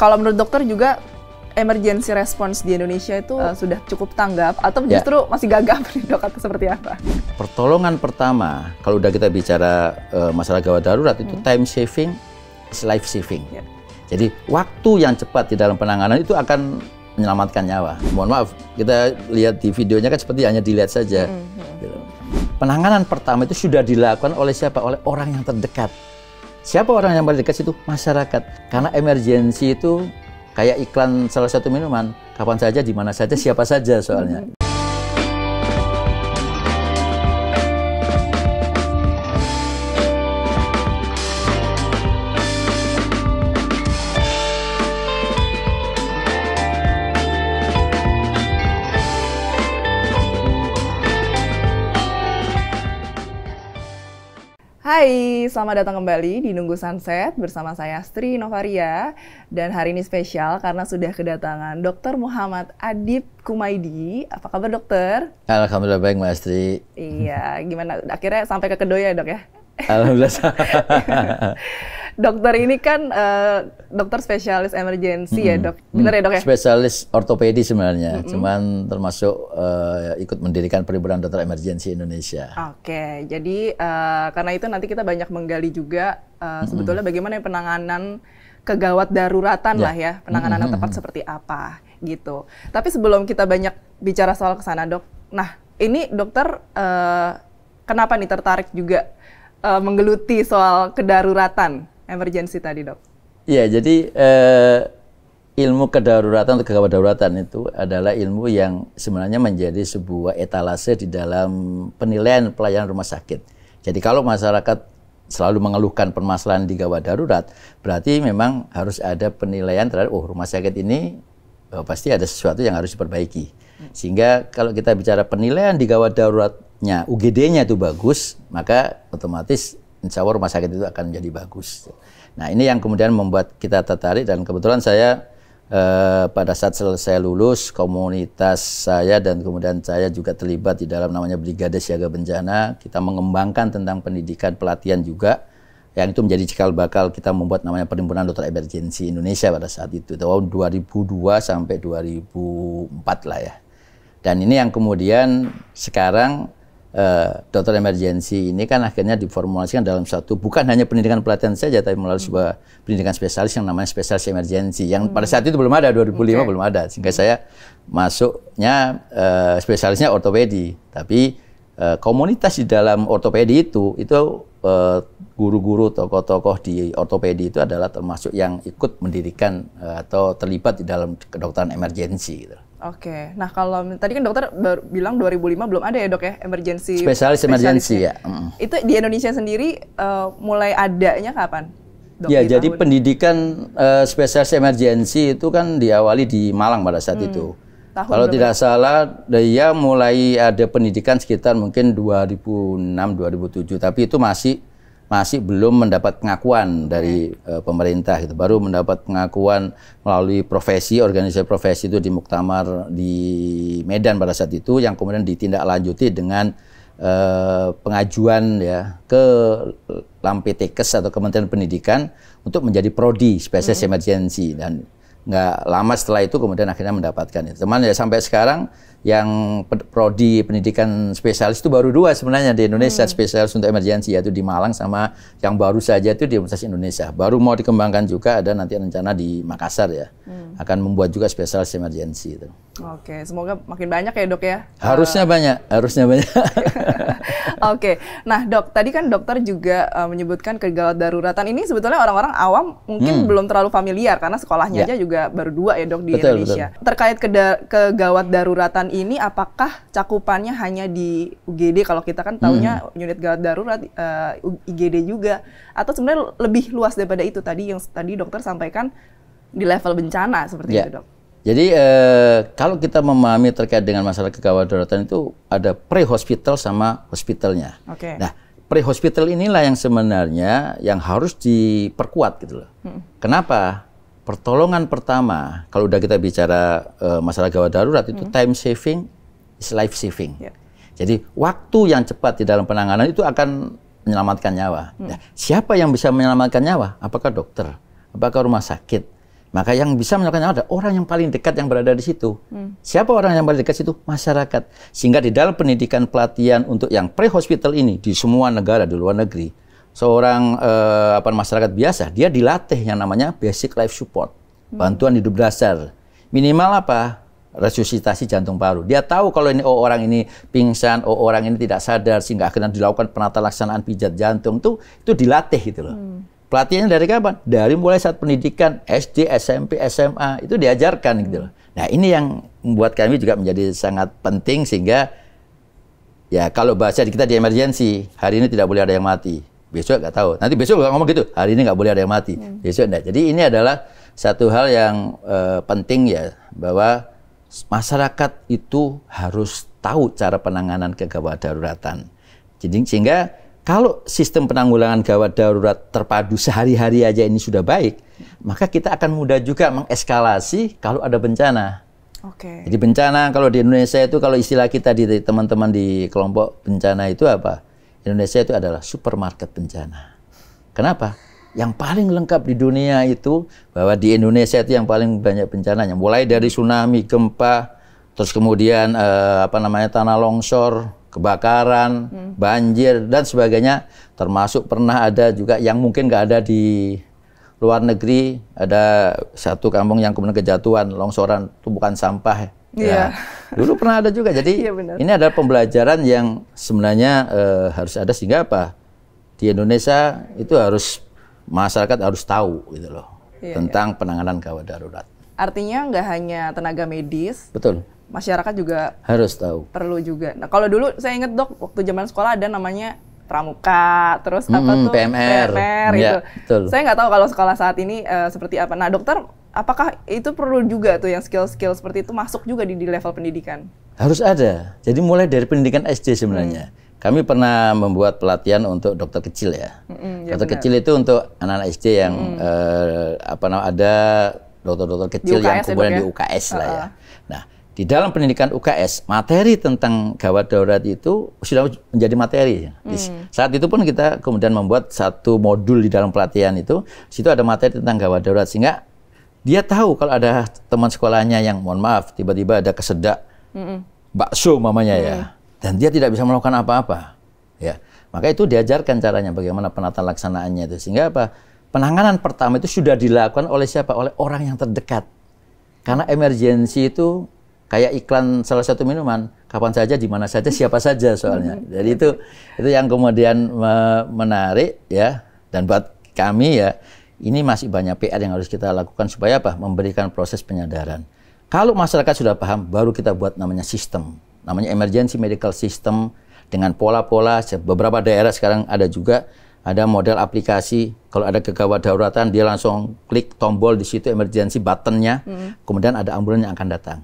kalau menurut dokter juga emergency response di Indonesia itu uh, sudah cukup tanggap atau ya. justru masih gagap nih dok atau seperti apa? Pertolongan pertama kalau udah kita bicara uh, masalah gawat darurat hmm. itu time saving is life saving. Ya. Jadi waktu yang cepat di dalam penanganan itu akan menyelamatkan nyawa. Mohon maaf, kita lihat di videonya kan seperti hanya dilihat saja. Hmm. hmm. Gitu. Penanganan pertama itu sudah dilakukan oleh siapa? Oleh orang yang terdekat Siapa orang yang paling dekat situ? Masyarakat. Karena emergensi itu kayak iklan salah satu minuman, kapan saja, di mana saja, siapa saja soalnya. Hai, selamat datang kembali di Nunggu Sunset bersama saya Sri Novaria dan hari ini spesial karena sudah kedatangan Dr. Muhammad Adib Kumaidi. Apa kabar dokter? Alhamdulillah baik Mbak Astri. Iya, gimana akhirnya sampai ke Kedoya ya, dok ya? Alhamdulillah. dokter ini kan uh, dokter spesialis mm hmm. ya dok, mm hmm. ya dok ya? Spesialis ortopedi sebenarnya, hmm. cuman termasuk uh, ikut mendirikan perhimpunan dokter emergency Indonesia. Oke, okay. jadi uh, karena itu nanti kita banyak menggali juga uh, hmm. sebetulnya bagaimana ya penanganan kegawat daruratan yeah. lah ya, penanganan hmm. tepat seperti apa gitu. Tapi sebelum kita banyak bicara soal kesana dok, nah ini dokter uh, kenapa nih tertarik juga uh, menggeluti soal kedaruratan? emergency tadi dok? Iya, jadi eh, ilmu kedaruratan atau kegawatdaruratan itu adalah ilmu yang sebenarnya menjadi sebuah etalase di dalam penilaian pelayanan rumah sakit. Jadi kalau masyarakat selalu mengeluhkan permasalahan di gawat darurat, berarti memang harus ada penilaian terhadap, oh rumah sakit ini oh, pasti ada sesuatu yang harus diperbaiki. Hmm. Sehingga kalau kita bicara penilaian di gawat daruratnya, UGD-nya itu bagus, maka otomatis insya Allah rumah sakit itu akan menjadi bagus. Nah ini yang kemudian membuat kita tertarik dan kebetulan saya eh, pada saat selesai lulus komunitas saya dan kemudian saya juga terlibat di dalam namanya Brigade Siaga Bencana kita mengembangkan tentang pendidikan pelatihan juga yang itu menjadi cikal bakal kita membuat namanya Perhimpunan Dokter Emergensi Indonesia pada saat itu tahun 2002 sampai 2004 lah ya dan ini yang kemudian sekarang Eh, dokter emergensi ini kan akhirnya diformulasikan dalam satu bukan hanya pendidikan pelatihan saja tapi melalui hmm. sebuah pendidikan spesialis yang namanya spesialis emergensi yang hmm. pada saat itu belum ada 2005 hmm. okay. belum ada sehingga saya masuknya uh, spesialisnya ortopedi tapi uh, komunitas di dalam ortopedi itu itu guru-guru uh, tokoh-tokoh di ortopedi itu adalah termasuk yang ikut mendirikan uh, atau terlibat di dalam kedokteran emergensi gitu. Oke, nah kalau tadi kan dokter baru bilang 2005 belum ada ya dok ya emergency spesialis emergency ya. Mm. Itu di Indonesia sendiri uh, mulai adanya kapan? Dok, ya, jadi tahun? pendidikan uh, spesialis emergency itu kan diawali di Malang pada saat mm. itu. Tahun kalau berapa? tidak salah, dia mulai ada pendidikan sekitar mungkin 2006-2007, tapi itu masih masih belum mendapat pengakuan dari uh, pemerintah itu Baru mendapat pengakuan melalui profesi organisasi profesi itu di muktamar di Medan pada saat itu yang kemudian ditindaklanjuti dengan uh, pengajuan ya ke Lampetekes atau Kementerian Pendidikan untuk menjadi prodi spesies mm -hmm. emergency dan nggak lama setelah itu kemudian akhirnya mendapatkan itu. Teman ya sampai sekarang yang prodi pendidikan spesialis itu baru dua sebenarnya di Indonesia hmm. spesialis untuk emergensi yaitu di Malang sama yang baru saja itu di Universitas Indonesia. Baru mau dikembangkan juga ada nanti rencana di Makassar ya. Hmm. Akan membuat juga spesialis emergensi itu. Oke, semoga makin banyak ya, Dok ya. Harusnya uh, banyak, harusnya banyak. Oke. Nah, Dok, tadi kan dokter juga uh, menyebutkan kegawat daruratan ini sebetulnya orang-orang awam mungkin hmm. belum terlalu familiar karena sekolahnya ya. aja juga baru dua ya, Dok di betul, Indonesia. Betul. Terkait kegawat daruratan ini apakah cakupannya hanya di UGD kalau kita kan taunya hmm. unit gawat darurat uh, eh, IGD juga atau sebenarnya lebih luas daripada itu tadi yang tadi dokter sampaikan di level bencana seperti ya. itu dok. Jadi eh, kalau kita memahami terkait dengan masalah kegawat daruratan itu ada pre-hospital sama hospitalnya. Okay. Nah pre-hospital inilah yang sebenarnya yang harus diperkuat gitu loh. Hmm. Kenapa? pertolongan pertama kalau udah kita bicara uh, masalah gawat darurat itu hmm. time saving is life saving. Yeah. Jadi waktu yang cepat di dalam penanganan itu akan menyelamatkan nyawa. Hmm. Nah, siapa yang bisa menyelamatkan nyawa? Apakah dokter? Apakah rumah sakit? Maka yang bisa menyelamatkan nyawa adalah orang yang paling dekat yang berada di situ. Hmm. Siapa orang yang paling dekat situ? Masyarakat. Sehingga di dalam pendidikan pelatihan untuk yang pre-hospital ini di semua negara di luar negeri seorang uh, apa masyarakat biasa, dia dilatih yang namanya basic life support, hmm. bantuan hidup dasar. Minimal apa? resusitasi jantung paru. Dia tahu kalau ini oh orang ini pingsan, oh orang ini tidak sadar sehingga akhirnya dilakukan penata laksanaan pijat jantung itu itu dilatih gitu loh. Hmm. Pelatihannya dari kapan? Dari mulai saat pendidikan SD, SMP, SMA itu diajarkan hmm. gitu loh. Hmm. Nah, ini yang membuat kami juga menjadi sangat penting sehingga ya kalau bahasa kita di emergensi, hari ini tidak boleh ada yang mati besok nggak tahu. Nanti besok nggak ngomong gitu. Hari ini nggak boleh ada yang mati. Hmm. Besok enggak. Jadi ini adalah satu hal yang uh, penting ya bahwa masyarakat itu harus tahu cara penanganan kegawat daruratan. Jadi sehingga kalau sistem penanggulangan gawat darurat terpadu sehari-hari aja ini sudah baik, maka kita akan mudah juga mengeskalasi kalau ada bencana. Okay. Jadi bencana kalau di Indonesia itu kalau istilah kita di teman-teman di kelompok bencana itu apa? Indonesia itu adalah supermarket bencana. Kenapa? Yang paling lengkap di dunia itu bahwa di Indonesia itu yang paling banyak bencananya. Mulai dari tsunami, gempa, terus kemudian eh, apa namanya tanah longsor, kebakaran, hmm. banjir dan sebagainya. Termasuk pernah ada juga yang mungkin nggak ada di luar negeri ada satu kampung yang kemudian kejatuhan longsoran tumpukan sampah ya. Ya. Yeah. Dulu pernah ada juga. Jadi yeah, iya, ini adalah pembelajaran yang sebenarnya uh, harus ada sehingga apa? Di Indonesia itu harus masyarakat harus tahu gitu loh yeah, tentang penanganan gawat darurat. Artinya nggak hanya tenaga medis. Betul. Masyarakat juga harus tahu. Perlu juga. Nah, kalau dulu saya ingat Dok, waktu zaman sekolah ada namanya pramuka, terus -hmm, apa tuh PMR, PMR ya, gitu. betul. Saya nggak tahu kalau sekolah saat ini uh, seperti apa. Nah, dokter, apakah itu perlu juga tuh yang skill-skill seperti itu masuk juga di, di level pendidikan? Harus ada. Jadi mulai dari pendidikan SD sebenarnya. Hmm. Kami pernah membuat pelatihan untuk dokter kecil ya. Hmm, ya dokter benar. kecil itu untuk anak-anak SD yang hmm. uh, apa namanya ada dokter-dokter kecil yang ya, kemudian di UKS lah ya. -uh. ya di dalam pendidikan UKS materi tentang gawat darurat itu sudah menjadi materi. Hmm. Saat itu pun kita kemudian membuat satu modul di dalam pelatihan itu, situ ada materi tentang gawat darurat sehingga dia tahu kalau ada teman sekolahnya yang mohon maaf tiba-tiba ada kesedak hmm. bakso mamanya ya, hmm. ya dan dia tidak bisa melakukan apa-apa ya maka itu diajarkan caranya bagaimana penata laksanaannya itu sehingga apa penanganan pertama itu sudah dilakukan oleh siapa oleh orang yang terdekat karena emergensi itu kayak iklan salah satu minuman kapan saja di mana saja siapa saja soalnya jadi itu itu yang kemudian menarik ya dan buat kami ya ini masih banyak PR yang harus kita lakukan supaya apa memberikan proses penyadaran kalau masyarakat sudah paham baru kita buat namanya sistem namanya emergency medical system dengan pola-pola beberapa daerah sekarang ada juga ada model aplikasi kalau ada kegawat daruratan dia langsung klik tombol di situ emergency buttonnya hmm. kemudian ada ambulans yang akan datang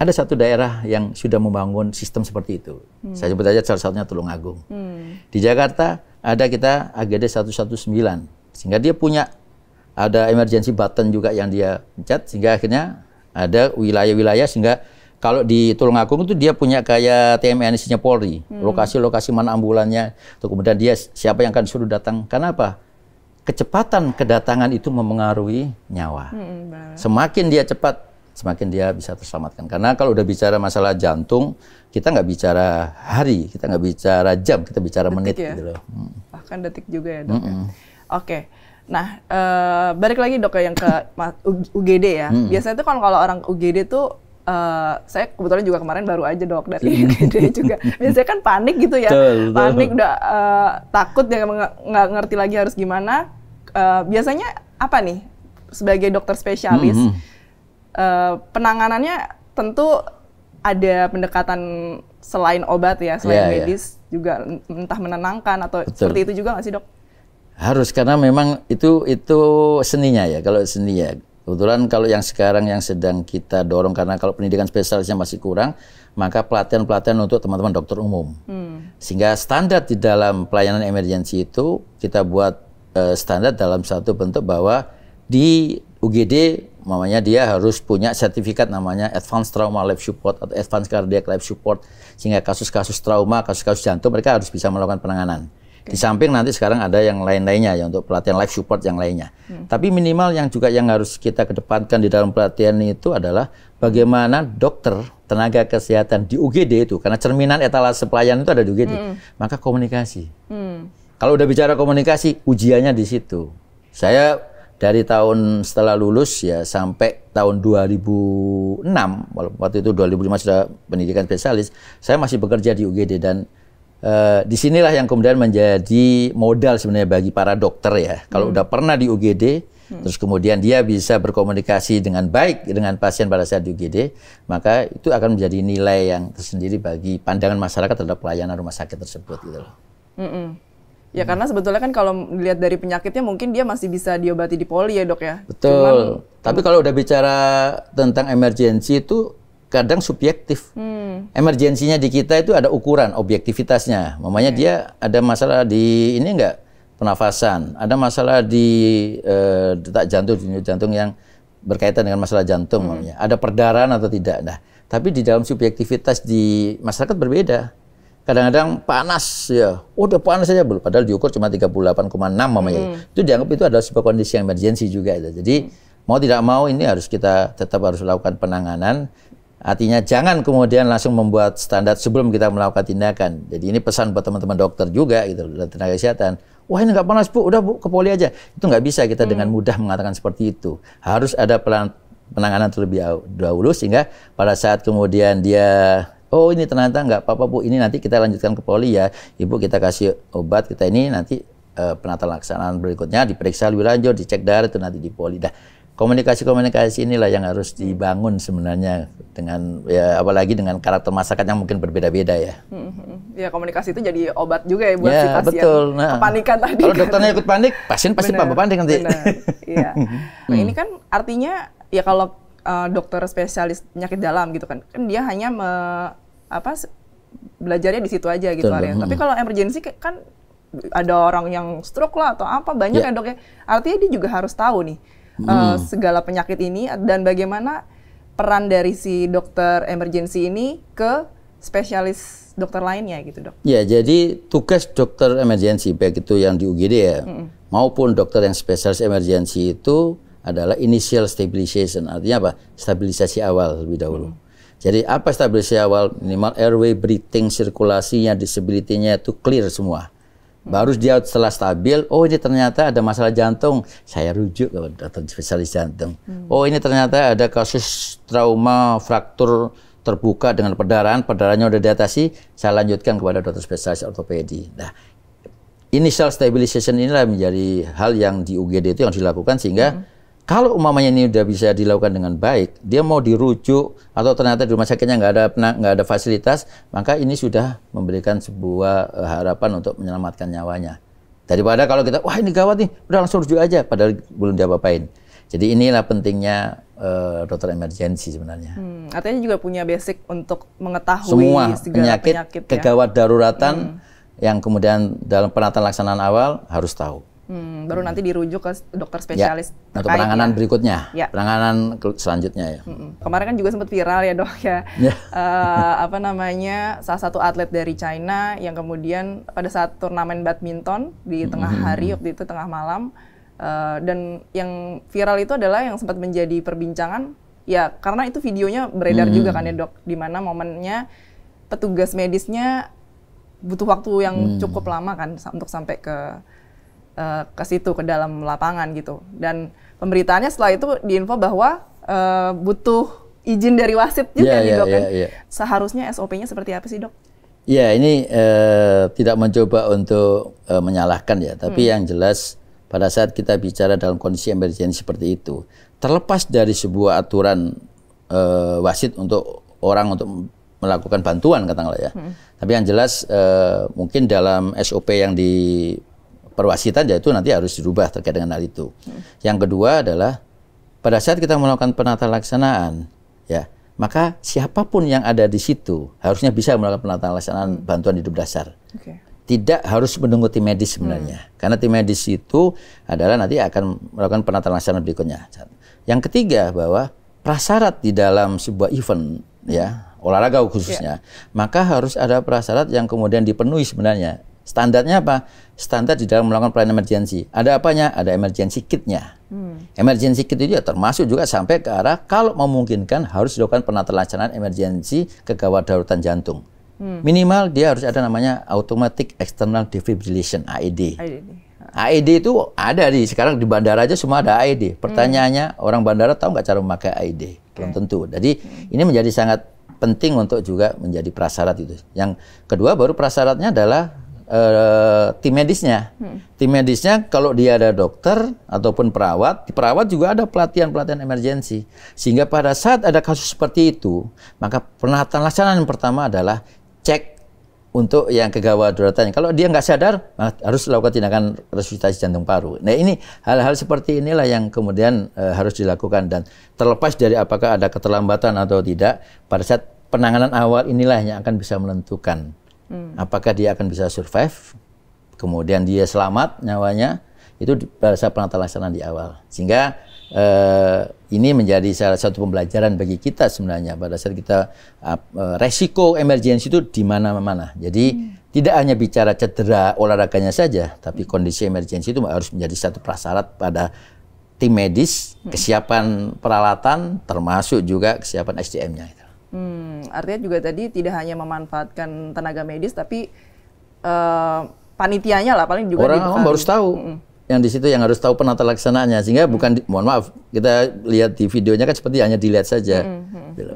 ada satu daerah yang sudah membangun sistem seperti itu. Hmm. Saya sebut saja salah satunya Tulungagung. Hmm. Di Jakarta ada kita AGD 119 sehingga dia punya ada emergency button juga yang dia pencet sehingga akhirnya ada wilayah-wilayah sehingga kalau di Tulungagung itu dia punya kayak TMNC-nya Polri, hmm. lokasi-lokasi mana ambulannya, itu kemudian dia siapa yang akan suruh datang. Kenapa? Kecepatan kedatangan itu memengaruhi nyawa. Hmm, Semakin dia cepat semakin dia bisa terselamatkan. Karena kalau udah bicara masalah jantung, kita nggak bicara hari, kita nggak bicara jam, kita bicara detik menit ya? gitu loh. Hmm. Bahkan detik juga ya dok. Mm -mm. Oke. Okay. Nah, uh, balik lagi dok yang ke UGD ya. Hmm. Biasanya tuh kalau orang UGD tuh Uh, saya kebetulan juga kemarin baru aja dok dari UGD juga. Biasanya kan panik gitu ya, panik udah uh, takut ya nggak ngerti lagi harus gimana. Uh, biasanya apa nih sebagai dokter spesialis? Hmm Eh, penanganannya tentu ada pendekatan selain obat ya, selain yeah, iya. medis yeah. juga entah menenangkan atau Betul. seperti itu juga nggak sih dok? Harus karena memang itu itu seninya ya kalau seni ya. Kebetulan kalau yang sekarang yang sedang kita dorong karena kalau pendidikan spesialisnya masih kurang, maka pelatihan-pelatihan untuk teman-teman dokter umum. Hmm. Sehingga standar di dalam pelayanan emergensi itu kita buat uh, standar dalam satu bentuk bahwa di UGD mamanya dia harus punya sertifikat namanya Advanced Trauma Life Support atau Advanced Cardiac Life Support sehingga kasus-kasus trauma, kasus-kasus jantung mereka harus bisa melakukan penanganan. Di samping nanti sekarang ada yang lain-lainnya ya untuk pelatihan life support yang lainnya. Hmm. Tapi minimal yang juga yang harus kita kedepankan di dalam pelatihan itu adalah bagaimana dokter tenaga kesehatan di UGD itu karena cerminan etalase pelayanan itu ada di UGD. Hmm. Maka komunikasi. Hmm. Kalau udah bicara komunikasi, ujiannya di situ. Saya dari tahun setelah lulus ya sampai tahun 2006 walaupun waktu itu 2005 sudah pendidikan spesialis saya masih bekerja di UGD dan uh, disinilah yang kemudian menjadi modal sebenarnya bagi para dokter ya kalau hmm. udah pernah di UGD hmm. terus kemudian dia bisa berkomunikasi dengan baik dengan pasien pada saat di UGD maka itu akan menjadi nilai yang tersendiri bagi pandangan masyarakat terhadap pelayanan rumah sakit tersebut gitu loh. Mm Ya karena sebetulnya kan kalau dilihat dari penyakitnya mungkin dia masih bisa diobati di poli ya dok ya. Betul. Cuman, Tapi kalau udah bicara tentang emergensi itu kadang subjektif. Hmm. Emergensinya di kita itu ada ukuran objektivitasnya. Mamanya okay. dia ada masalah di ini enggak penafasan, ada masalah di eh, detak jantung, jantung yang berkaitan dengan masalah jantung hmm. Ada perdarahan atau tidak. Nah, tapi di dalam subjektivitas di masyarakat berbeda kadang-kadang panas ya. udah panas saja belum. Padahal diukur cuma 38,6 mamanya. Hmm. Itu dianggap itu adalah sebuah kondisi yang emergensi juga itu. Jadi hmm. mau tidak mau ini harus kita tetap harus lakukan penanganan. Artinya jangan kemudian langsung membuat standar sebelum kita melakukan tindakan. Jadi ini pesan buat teman-teman dokter juga gitu dan tenaga kesehatan. Wah ini nggak panas bu, udah bu ke poli aja. Itu nggak bisa kita hmm. dengan mudah mengatakan seperti itu. Harus ada pelan penanganan terlebih dahulu sehingga pada saat kemudian dia Oh ini ternyata nggak apa-apa bu, ini nanti kita lanjutkan ke poli ya, ibu kita kasih obat kita ini nanti e, penata laksanaan berikutnya diperiksa lebih lanjut, dicek darah itu nanti di poli. Dah komunikasi-komunikasi inilah yang harus dibangun sebenarnya dengan ya apalagi dengan karakter masyarakat yang mungkin berbeda-beda ya. Mm-hmm. ya komunikasi itu jadi obat juga ya buat ya, si pasien. Betul. Nah, kepanikan tadi. Kalau kan. dokternya ikut panik, pasien pasti tambah panik nanti. Benar. Iya. Nah, ini kan artinya ya kalau uh, dokter spesialis penyakit dalam gitu kan kan dia hanya me, apa belajarnya di situ aja gitu Arya. Hmm. Tapi kalau emergency kan ada orang yang stroke lah atau apa banyak yeah. ya dok ya. Artinya dia juga harus tahu nih eh, hmm. uh, segala penyakit ini dan bagaimana peran dari si dokter emergency ini ke spesialis dokter lainnya gitu dok. Ya jadi tugas dokter emergency baik itu yang di UGD ya hmm. maupun dokter yang spesialis emergency itu adalah initial stabilization. Artinya apa? Stabilisasi awal lebih dahulu. Hmm. Jadi apa stabilisasi awal? Minimal airway, breathing, sirkulasinya, disability-nya itu clear semua. Hmm. Baru dia setelah stabil, oh ini ternyata ada masalah jantung, saya rujuk ke dokter spesialis jantung. Hmm. Oh ini ternyata ada kasus trauma fraktur terbuka dengan perdarahan, perdarahannya udah diatasi, saya lanjutkan kepada dokter spesialis ortopedi. Nah, initial stabilization inilah menjadi hal yang di UGD itu yang dilakukan sehingga hmm kalau umamanya ini sudah bisa dilakukan dengan baik, dia mau dirujuk atau ternyata di rumah sakitnya nggak ada nggak ada fasilitas, maka ini sudah memberikan sebuah eh, harapan untuk menyelamatkan nyawanya. Daripada kalau kita, wah ini gawat nih, udah langsung rujuk aja, padahal belum dia apain. Jadi inilah pentingnya uh, dokter emergensi sebenarnya. Hmm, artinya juga punya basic untuk mengetahui semua segala penyakit, penyakit kegawat daruratan hmm. yang kemudian dalam penataan laksanaan awal harus tahu. Hmm, baru nanti dirujuk ke dokter ya, spesialis. Ya, untuk penanganan ya. berikutnya, ya. penanganan selanjutnya ya. Hmm, hmm, kemarin kan juga sempat viral ya dok ya, ya. uh, apa namanya salah satu atlet dari China yang kemudian pada saat turnamen badminton di hmm, tengah hmm, hari waktu itu tengah malam uh, dan yang viral itu adalah yang sempat menjadi perbincangan ya karena itu videonya beredar hmm. juga kan ya dok, di mana momennya petugas medisnya butuh waktu yang hmm. cukup lama kan untuk sampai ke Eh, ke situ ke dalam lapangan gitu. Dan pemberitaannya setelah itu diinfo bahwa uh, butuh izin dari wasit juga yeah, nih yeah, dok yeah, kan. Yeah, Seharusnya SOP-nya seperti apa sih dok? Ya ini uh, tidak mencoba untuk uh, menyalahkan ya, tapi hmm. yang jelas pada saat kita bicara dalam kondisi emergensi seperti itu, terlepas dari sebuah aturan uh, wasit untuk orang untuk melakukan bantuan katakanlah ya, hmm. tapi yang jelas uh, mungkin dalam SOP yang di perwasitan itu nanti harus dirubah terkait dengan hal itu. Hmm. Yang kedua adalah pada saat kita melakukan penata laksanaan, ya, maka siapapun yang ada di situ harusnya bisa melakukan penata laksanaan hmm. bantuan hidup dasar. Okay. Tidak harus menunggu tim medis sebenarnya, hmm. karena tim medis itu adalah nanti akan melakukan penata laksanaan berikutnya. Yang ketiga bahwa prasyarat di dalam sebuah event, ya, hmm. olahraga khususnya, yeah. maka harus ada prasyarat yang kemudian dipenuhi sebenarnya. Standarnya apa? standar di dalam melakukan pelayanan emergensi. Ada apanya? Ada emergency kitnya. Hmm. Emergency kit itu ya termasuk juga sampai ke arah kalau memungkinkan harus dilakukan penata laksanaan emergensi kegawat daruratan jantung. Hmm. Minimal dia harus ada namanya automatic external defibrillation AED. AED. E itu ada di sekarang di bandara aja semua ada AED. Hmm. Pertanyaannya hmm. orang bandara tahu nggak cara memakai AED? Okay. Belum tentu. Jadi hmm. ini menjadi sangat penting untuk juga menjadi prasyarat itu. Yang kedua baru prasyaratnya adalah Eh, tim medisnya. Hmm. Tim medisnya kalau dia ada dokter ataupun perawat, perawat juga ada pelatihan-pelatihan emergensi. Sehingga pada saat ada kasus seperti itu, maka penata laksanaan yang pertama adalah cek untuk yang kegawadatan. Kalau dia nggak sadar, harus lakukan tindakan resusitasi jantung paru. Nah ini hal-hal seperti inilah yang kemudian e, harus dilakukan dan terlepas dari apakah ada keterlambatan atau tidak, pada saat penanganan awal inilah yang akan bisa menentukan Hmm. Apakah dia akan bisa survive? Kemudian dia selamat nyawanya? Itu bahasa penata laksanaan di awal. Sehingga eh, ini menjadi salah satu pembelajaran bagi kita sebenarnya pada saat kita eh, resiko emergensi itu di mana-mana. Jadi hmm. tidak hanya bicara cedera olahraganya saja, tapi kondisi emergensi itu harus menjadi satu prasyarat pada tim medis, hmm. kesiapan peralatan, termasuk juga kesiapan SDM-nya. Hmm, artinya juga tadi tidak hanya memanfaatkan tenaga medis tapi uh, panitianya lah paling juga orang, orang baru gitu. tahu. Mm Yang di situ yang harus tahu penata laksananya sehingga hmm. bukan mohon maaf kita lihat di videonya kan seperti hanya dilihat saja. Hmm. -hmm. Oke, gitu.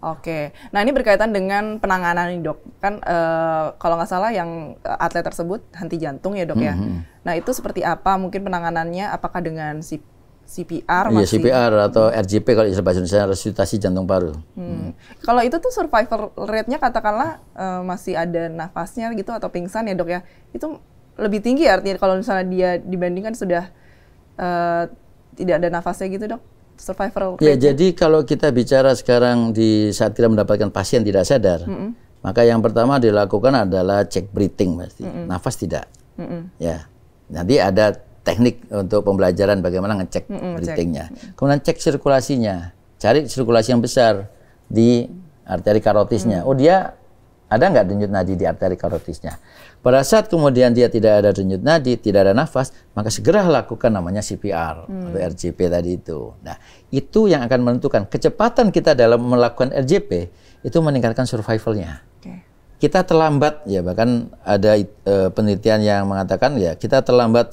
Oke, nah ini berkaitan dengan penanganan nih dok, kan uh, kalau nggak salah yang atlet tersebut henti jantung ya dok ya? -hmm. ya. Nah itu seperti apa mungkin penanganannya? Apakah dengan si CPR iya, masih. Iya, CPR atau RGP kalau istilah bahasa Indonesia resusitasi jantung paru. Hmm. Kalau itu tuh survival rate-nya katakanlah uh, masih ada nafasnya gitu atau pingsan ya dok ya, itu lebih tinggi ya artinya kalau misalnya dia dibandingkan sudah uh, tidak ada nafasnya gitu dok survival iya, rate. Ya jadi kalau kita bicara sekarang di saat kita mendapatkan pasien tidak sadar, mm maka yang pertama dilakukan adalah cek breathing pasti, mm nafas tidak, mm ya. Nanti ada teknik untuk pembelajaran bagaimana ngecek mm -mm, breathingnya. Kemudian cek sirkulasinya, cari sirkulasi yang besar di arteri karotisnya. Mm. Oh dia ada nggak denyut nadi di arteri karotisnya? Pada saat kemudian dia tidak ada denyut nadi, tidak ada nafas, maka segera lakukan namanya CPR mm. atau RJP tadi itu. Nah itu yang akan menentukan kecepatan kita dalam melakukan RJP itu meningkatkan survivalnya. kita terlambat ya bahkan ada e, penelitian yang mengatakan ya kita terlambat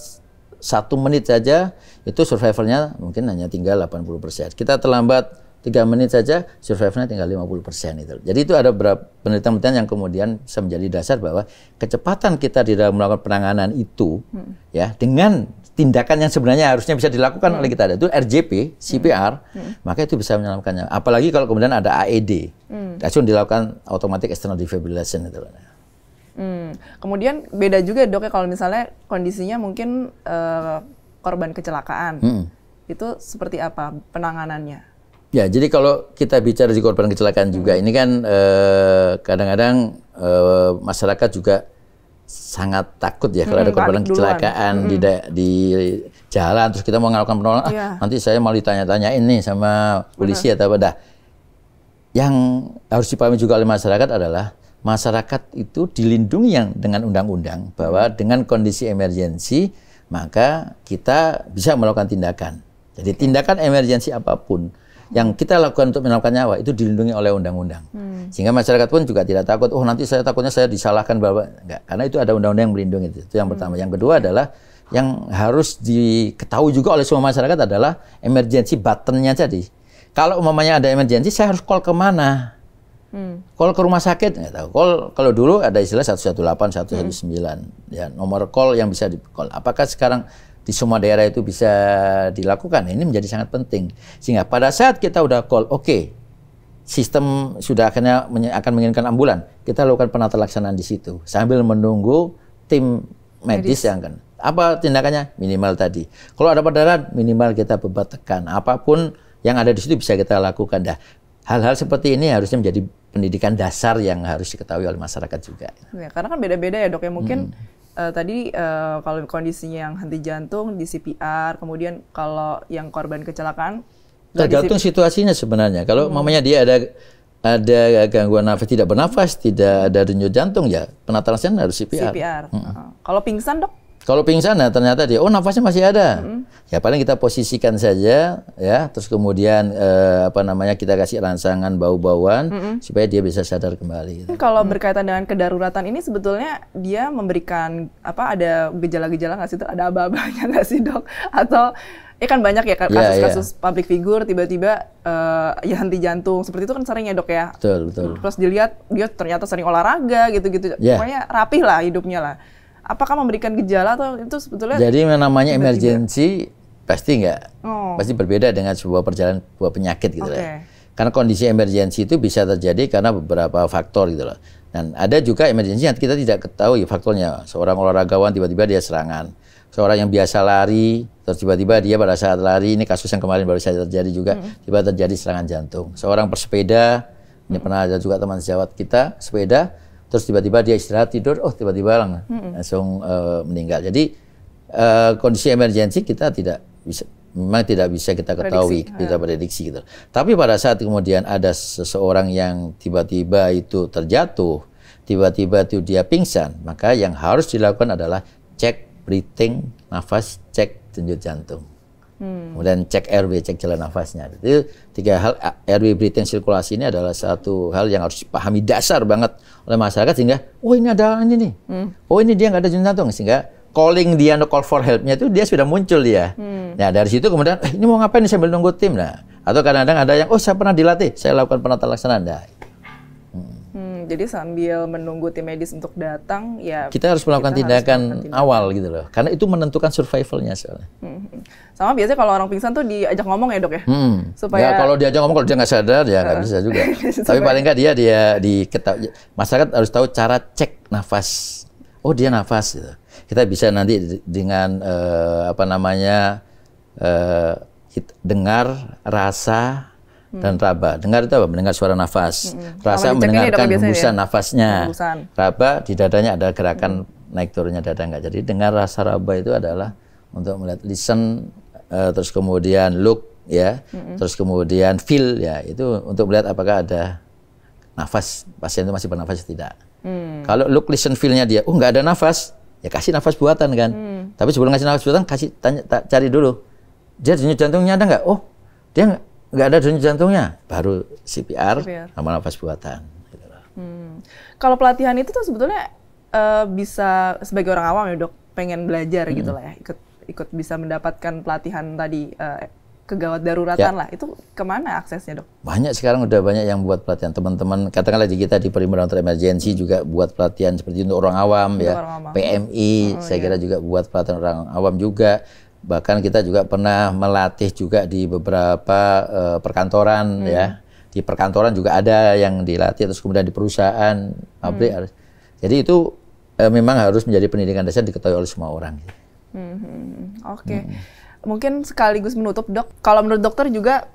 satu menit saja itu survivalnya mungkin hanya tinggal 80%. Kita terlambat tiga menit saja survivalnya tinggal 50% itu. Jadi itu ada beberapa penelitian-penelitian yang kemudian bisa menjadi dasar bahwa kecepatan kita di dalam melakukan penanganan itu hmm. ya dengan tindakan yang sebenarnya harusnya bisa dilakukan hmm. oleh kita itu RJP, CPR, hmm. Hmm. maka itu bisa menyelamatkannya. Apalagi kalau kemudian ada AED, hmm. dilakukan automatic external defibrillation itu. Hmm. Kemudian beda juga dok ya kalau misalnya kondisinya mungkin uh, korban kecelakaan, hmm. itu seperti apa penanganannya? Ya, jadi kalau kita bicara di korban kecelakaan hmm. juga, ini kan eh, kadang-kadang eh, masyarakat juga sangat takut ya hmm, kalau ada hmm, korban kecelakaan hmm. di, di jalan, terus kita mau melakukan penolongan, yeah. ah, nanti saya mau ditanya-tanya ini sama polisi Benar. atau apa. dah yang harus dipahami juga oleh masyarakat adalah masyarakat itu dilindungi yang dengan undang-undang bahwa dengan kondisi emergensi maka kita bisa melakukan tindakan. Jadi tindakan emergensi apapun yang kita lakukan untuk menyelamatkan nyawa itu dilindungi oleh undang-undang. Hmm. Sehingga masyarakat pun juga tidak takut, oh nanti saya takutnya saya disalahkan bahwa enggak, karena itu ada undang-undang yang melindungi itu. Itu yang hmm. pertama. Yang kedua adalah yang harus diketahui juga oleh semua masyarakat adalah emergensi buttonnya jadi Kalau umpamanya ada emergensi saya harus call kemana? Hmm. Call ke rumah sakit nggak tahu. Call kalau dulu ada istilah 118, 119 hmm. ya nomor call yang bisa di call. Apakah sekarang di semua daerah itu bisa dilakukan? Ini menjadi sangat penting sehingga pada saat kita udah call, oke okay, sistem sudah akhirnya akan menginginkan ambulan. Kita lakukan penata laksanaan di situ sambil menunggu tim medis, yang akan apa tindakannya minimal tadi. Kalau ada perdarahan minimal kita bebat tekan apapun yang ada di situ bisa kita lakukan dah. Hal-hal seperti ini harusnya menjadi pendidikan dasar yang harus diketahui oleh masyarakat juga. Ya, karena kan beda-beda ya dok ya mungkin hmm. uh, tadi uh, kalau kondisinya yang henti jantung di CPR, kemudian kalau yang korban kecelakaan tergantung situasinya sebenarnya. Kalau hmm. mamanya dia ada ada gangguan nafas tidak bernafas, tidak ada denyut jantung ya penatrasan harus CPR. CPR. Hmm. kalau pingsan dok? Kalau pingsan ya ternyata dia oh nafasnya masih ada. Hmm ya paling kita posisikan saja ya terus kemudian eh, apa namanya kita kasih rangsangan bau-bauan mm -hmm. supaya dia bisa sadar kembali gitu. kalau berkaitan dengan kedaruratan ini sebetulnya dia memberikan apa ada gejala-gejala nggak sih ada aba-abanya nggak sih dok atau ya kan banyak ya, ya kasus-kasus yeah, yeah. public figure tiba-tiba uh, ya henti jantung seperti itu kan sering ya dok ya betul betul terus dilihat dia ternyata sering olahraga gitu-gitu yeah. pokoknya rapih lah hidupnya lah apakah memberikan gejala atau itu sebetulnya jadi yang namanya emergency pasti enggak oh. pasti berbeda dengan sebuah perjalanan sebuah penyakit gitu okay. lah ya. karena kondisi emergensi itu bisa terjadi karena beberapa faktor gitu loh dan ada juga emergensi yang kita tidak ketahui faktornya seorang olahragawan tiba-tiba dia serangan seorang yang biasa lari terus tiba-tiba dia pada saat lari ini kasus yang kemarin baru saja terjadi juga hmm. tiba terjadi serangan jantung seorang pesepeda ini pernah ada juga teman sejawat kita sepeda terus tiba-tiba dia istirahat tidur, oh tiba-tiba lang, hmm. langsung uh, meninggal. Jadi uh, kondisi emergensi kita tidak bisa, memang tidak bisa kita ketahui, prediksi. kita prediksi gitu. Tapi pada saat kemudian ada seseorang yang tiba-tiba itu terjatuh, tiba-tiba itu dia pingsan, maka yang harus dilakukan adalah cek breathing, nafas, cek denyut jantung. Hmm. Kemudian cek RW, cek jalan nafasnya. Itu tiga hal RW breathing sirkulasi ini adalah satu hal yang harus dipahami dasar banget oleh masyarakat sehingga oh ini ada ini nih. Hmm. Oh ini dia nggak ada jantung jantung sehingga calling dia no call for helpnya itu dia sudah muncul dia. Hmm. Nah dari situ kemudian eh, ini mau ngapain nih sambil nunggu tim nah atau kadang-kadang ada yang oh saya pernah dilatih saya lakukan penata laksana. nah jadi sambil menunggu tim medis untuk datang, ya kita harus melakukan kita tindakan, harus tindakan awal gitu loh, karena itu menentukan survivalnya soalnya. Hmm. Sama biasanya kalau orang pingsan tuh diajak ngomong ya dok ya, hmm. supaya ya, kalau diajak ngomong kalau dia nggak sadar ya nggak uh. bisa juga. Tapi paling nggak dia dia diketahui masyarakat harus tahu cara cek nafas. Oh dia nafas gitu. Kita bisa nanti dengan uh, apa namanya uh, dengar, rasa, dan raba. Dengar itu apa? Mendengar suara nafas. Hmm. Rasa mendengarkan ya? hembusan ya? nafasnya. Hembusan. Raba di dadanya ada gerakan hmm. naik turunnya dada enggak. Jadi dengar rasa raba itu adalah untuk melihat listen, uh, terus kemudian look ya, hmm. terus kemudian feel ya. Itu untuk melihat apakah ada nafas pasien itu masih bernafas atau tidak. Hmm. Kalau look listen feel-nya dia, oh nggak ada nafas, ya kasih nafas buatan kan. Hmm. Tapi sebelum kasih nafas buatan kasih tanya, cari dulu. Dia jantungnya ada enggak? Oh dia nggak ada denyut jantungnya, baru CPR, CPR. sama nafas buatan. Gitu hmm. Kalau pelatihan itu tuh sebetulnya uh, bisa sebagai orang awam ya dok, pengen belajar hmm. gitu lah ya, ikut ikut bisa mendapatkan pelatihan tadi uh, kegawat daruratan ya. lah. Itu kemana aksesnya dok? Banyak sekarang udah banyak yang buat pelatihan teman-teman. Katakanlah kita di Perimbangan untuk Emergensi hmm. juga buat pelatihan seperti untuk orang awam untuk ya, orang awam. PMI oh, saya iya. kira juga buat pelatihan orang awam juga bahkan kita juga pernah melatih juga di beberapa uh, perkantoran hmm. ya di perkantoran juga ada yang dilatih terus kemudian di perusahaan pabrik hmm. jadi itu uh, memang harus menjadi pendidikan dasar diketahui oleh semua orang hmm. hmm, hmm. oke okay. hmm. mungkin sekaligus menutup dok kalau menurut dokter juga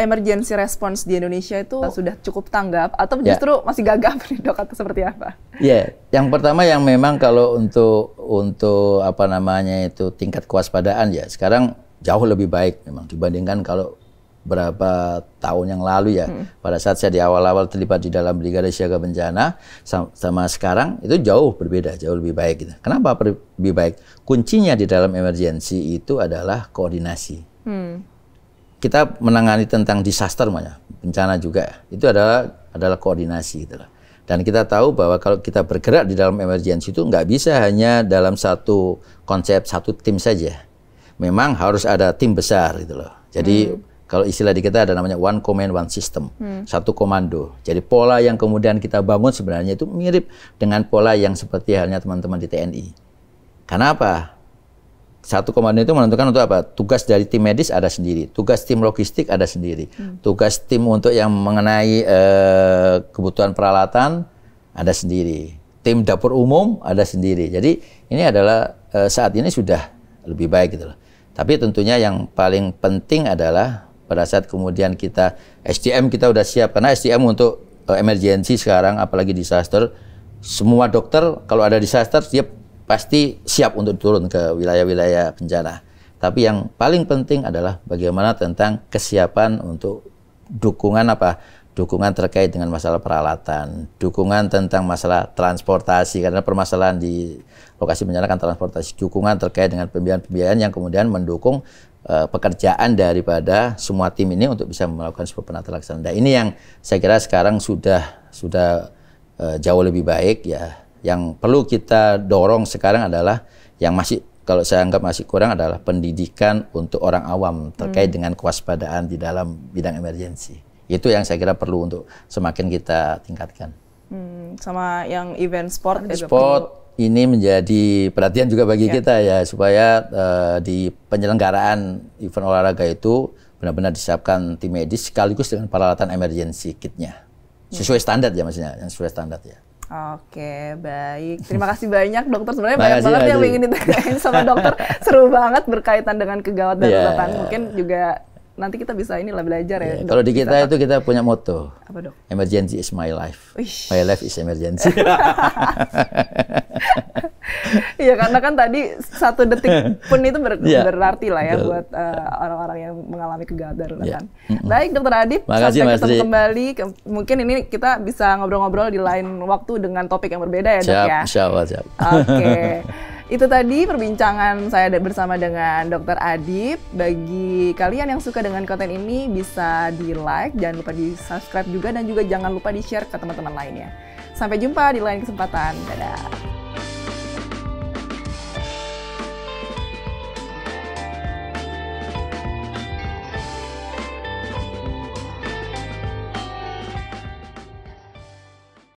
emergency response di Indonesia itu oh. sudah cukup tanggap atau ya. justru yeah. masih gagap nih dok atau seperti apa? Iya, yeah. yang pertama yang memang kalau untuk untuk apa namanya itu tingkat kewaspadaan ya sekarang jauh lebih baik memang dibandingkan kalau berapa tahun yang lalu ya hmm. pada saat saya di awal-awal terlibat di dalam Liga Siaga Bencana sama, sama sekarang itu jauh berbeda jauh lebih baik gitu. Kenapa lebih baik? Kuncinya di dalam emergensi itu adalah koordinasi. Hmm kita menangani tentang disaster namanya, bencana juga. Itu adalah adalah koordinasi gitu lah. Dan kita tahu bahwa kalau kita bergerak di dalam emergency itu nggak bisa hanya dalam satu konsep satu tim saja. Memang harus ada tim besar gitu loh. Jadi hmm. kalau istilah di kita ada namanya one command one system, hmm. satu komando. Jadi pola yang kemudian kita bangun sebenarnya itu mirip dengan pola yang seperti halnya teman-teman di TNI. Kenapa? satu komandan itu menentukan untuk apa? Tugas dari tim medis ada sendiri, tugas tim logistik ada sendiri, hmm. tugas tim untuk yang mengenai e, kebutuhan peralatan ada sendiri, tim dapur umum ada sendiri. Jadi ini adalah e, saat ini sudah lebih baik gitu loh. Tapi tentunya yang paling penting adalah pada saat kemudian kita SDM kita sudah siap karena SDM untuk e, eh, emergensi sekarang apalagi disaster semua dokter kalau ada disaster dia pasti siap untuk turun ke wilayah-wilayah bencana. Tapi yang paling penting adalah bagaimana tentang kesiapan untuk dukungan apa? Dukungan terkait dengan masalah peralatan, dukungan tentang masalah transportasi karena permasalahan di lokasi bencana kan transportasi, dukungan terkait dengan pembiayaan-pembiayaan yang kemudian mendukung eh, pekerjaan daripada semua tim ini untuk bisa melakukan sebuah penata laksana. Nah, ini yang saya kira sekarang sudah sudah uh, jauh lebih baik ya yang perlu kita dorong sekarang adalah yang masih kalau saya anggap masih kurang adalah pendidikan untuk orang awam terkait hmm. dengan kewaspadaan di dalam bidang emergensi. Itu yang saya kira perlu untuk semakin kita tingkatkan. Hmm, sama yang event sport. Sport ini menjadi perhatian juga bagi ya. kita ya supaya uh, di penyelenggaraan event olahraga itu benar-benar disiapkan tim medis sekaligus dengan peralatan emergency kitnya hmm. sesuai standar ya maksudnya yang sesuai standar ya. Oke, baik. Terima kasih banyak dokter. Sebenarnya banyak banget yang ingin ditanyain sama dokter. Seru banget berkaitan dengan kegawat dan yeah. Iya. Mungkin juga nanti kita bisa ini lah belajar ya. Iya, kalau di kita, kita itu kita punya moto. Apa dok? Emergency is my life. Uish. My life is emergency. Iya karena kan tadi satu detik pun itu ber yeah. berarti lah ya Betul. buat eh, orang-orang uh, yang mengalami kegagalan yeah. kan. Mm -hmm. Baik dokter Adip, Makasih, sampai ketemu kembali. Ke mungkin ini kita bisa ngobrol-ngobrol di lain waktu dengan topik yang berbeda ya siap, dok ya. Siap, siap. Oke. Okay. Itu tadi perbincangan saya bersama dengan Dr. Adip. Bagi kalian yang suka dengan konten ini bisa di-like, jangan lupa di-subscribe juga dan juga jangan lupa di-share ke teman-teman lainnya. Sampai jumpa di lain kesempatan. Dadah.